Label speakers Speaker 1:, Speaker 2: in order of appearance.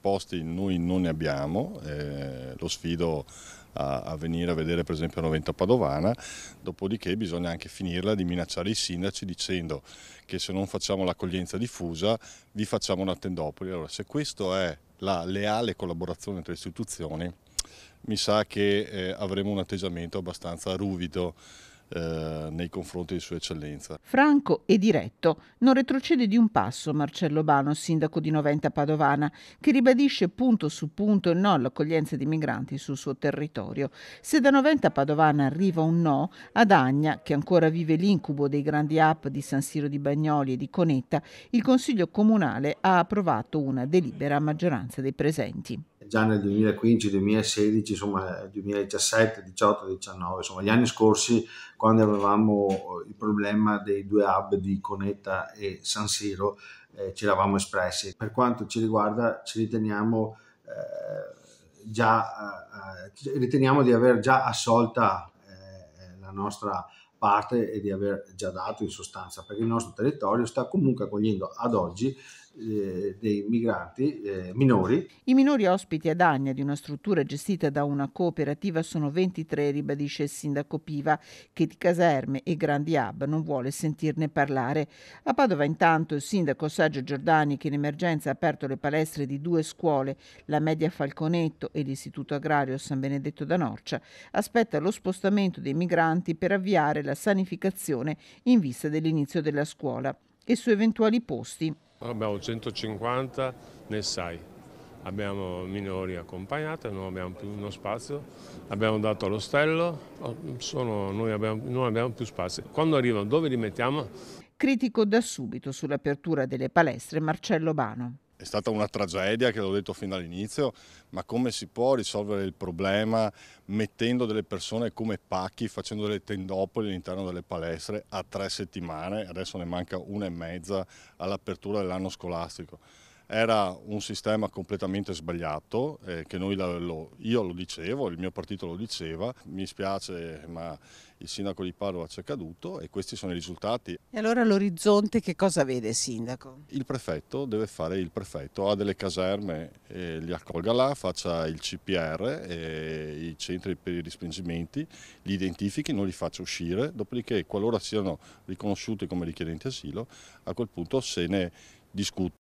Speaker 1: posti noi non ne abbiamo, eh, lo sfido a, a, venire a vedere per esempio 90 Padovana, dopodiché bisogna anche finirla di minacciare i sindaci dicendo che se non facciamo l'accoglienza diffusa vi facciamo una tendopoli. Allora se questa è la leale collaborazione tra istituzioni mi sa che eh, avremo un atteggiamento abbastanza ruvido eh, nei confronti di Sua Eccellenza.
Speaker 2: Franco e diretto, non retrocede di un passo Marcello Bano, sindaco di Noventa Padovana, che ribadisce punto su punto il no all'accoglienza di migranti sul suo territorio. Se da Noventa Padovana arriva un no, ad Agna, che ancora vive l'incubo dei grandi app di San Siro di Bagnoli e di Conetta, il Consiglio Comunale ha approvato una delibera a maggioranza dei presenti
Speaker 3: già nel 2015, 2016, insomma 2017, 2018, 2019, insomma gli anni scorsi quando avevamo eh, il problema dei due hub di Conetta e San Siro eh, ci eravamo espressi. Per quanto ci riguarda ci riteniamo eh, già, eh, eh riteniamo di aver già assolta eh, la nostra parte e di aver già dato in sostanza, perché il nostro territorio sta comunque accogliendo ad oggi eh, dei migranti eh, minori.
Speaker 2: I minori ospiti ad Agna di una struttura gestita da una cooperativa sono 23, ribadisce il sindaco Piva, che di caserme e grandi hub non vuole sentirne parlare. A Padova intanto il sindaco Sergio Giordani, che in emergenza ha aperto le palestre di due scuole, la media Falconetto e l'istituto agrario San Benedetto da Norcia, aspetta lo spostamento dei migranti per avviare della sanificazione in vista dell'inizio della scuola e su eventuali posti.
Speaker 4: Abbiamo 150 nel SAI, abbiamo minori accompagnati, non abbiamo più uno spazio, abbiamo dato all'ostello, oh, noi abbiamo, non abbiamo più spazio. Quando arrivano dove li mettiamo?
Speaker 2: Critico da subito sull'apertura delle palestre Marcello Bano.
Speaker 4: È stata una tragedia,
Speaker 1: che l'ho detto fin dall'inizio, ma come si può risolvere il problema mettendo delle persone come pacchi, facendo delle tendopoli all'interno delle palestre a tre settimane, adesso ne manca una e mezza all'apertura dell'anno scolastico era un sistema completamente sbagliato, eh, che noi lo, io lo dicevo, il mio partito lo diceva, mi spiace ma il sindaco di Padova ci è caduto e questi sono i risultati.
Speaker 2: E allora l'orizzonte che cosa vede sindaco?
Speaker 1: Il prefetto deve fare il prefetto, ha delle caserme, eh, li accolga là, faccia il CPR, eh, i centri per i rispingimenti, li identifichi, non li faccia uscire, dopodiché qualora siano riconosciuti come richiedenti asilo, a quel punto se ne discute.